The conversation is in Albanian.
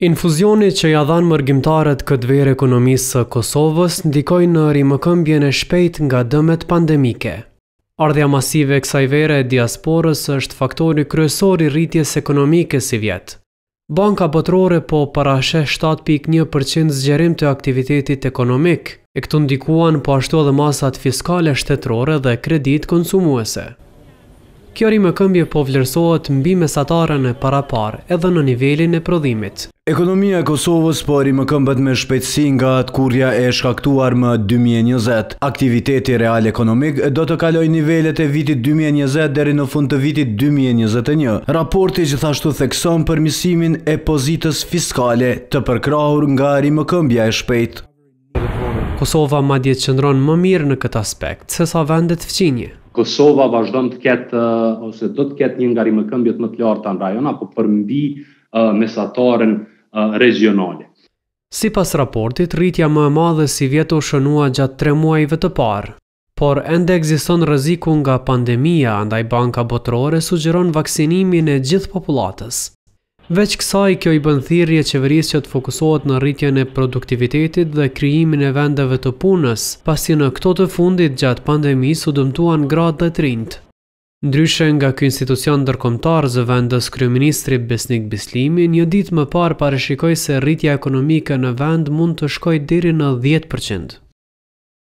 Infuzioni që ja dhanë mërgjimtarët këtë verë ekonomisë së Kosovës ndikoj në rimëkëmbjen e shpejt nga dëmet pandemike. Ardhja masive e kësaj vere e diasporës është faktori kryesor i rritjes ekonomike si vjetë. Banka botërore po parashe 7.1% zgjerim të aktivitetit ekonomik, e këtu ndikuan po ashtu edhe masat fiskale shtetërore dhe kredit konsumuese. Kjo rime këmbje po vlerësohet mbi mesatarën e parapar edhe në nivelin e prodhimit. Ekonomia e Kosovës po rime këmbët me shpetsi nga atë kurja e shkaktuar më 2020. Aktiviteti real ekonomik do të kaloj nivellet e vitit 2020 deri në fund të vitit 2021. Raporti që thashtu thekson përmisimin e pozitës fiskale të përkrahur nga rime këmbja e shpejt. Kosova ma djetë më mirë në këtë aspekt, se sa vendet fqinje. Kosova vazhdon të ketë eh, ose do të ketë një ngarim më këmbjet më të larta në rajon apo përmbi mbi eh, mesatarën uh, eh, regionale. Si pas raportit, rritja më e madhe si vjetu shënua gjatë tre muajve të parë, por ende egziston rëziku nga pandemija, andaj Banka Botrore sugjeron vaksinimin e gjithë populatës. Veç kësaj, kjo i bën thirrje qeverisë që të fokusohet në rritjen e produktivitetit dhe krijimin e vendeve të punës, pasi në këto të fundit gjatë pandemisë u dëmtuan grad dhe trinjtë. Ndryshe nga ky institucion ndërkombëtar zë vendës kryeministri Besnik Bislimi, një ditë më parë shikoj se rritja ekonomike në vend mund të shkojë deri në 10%.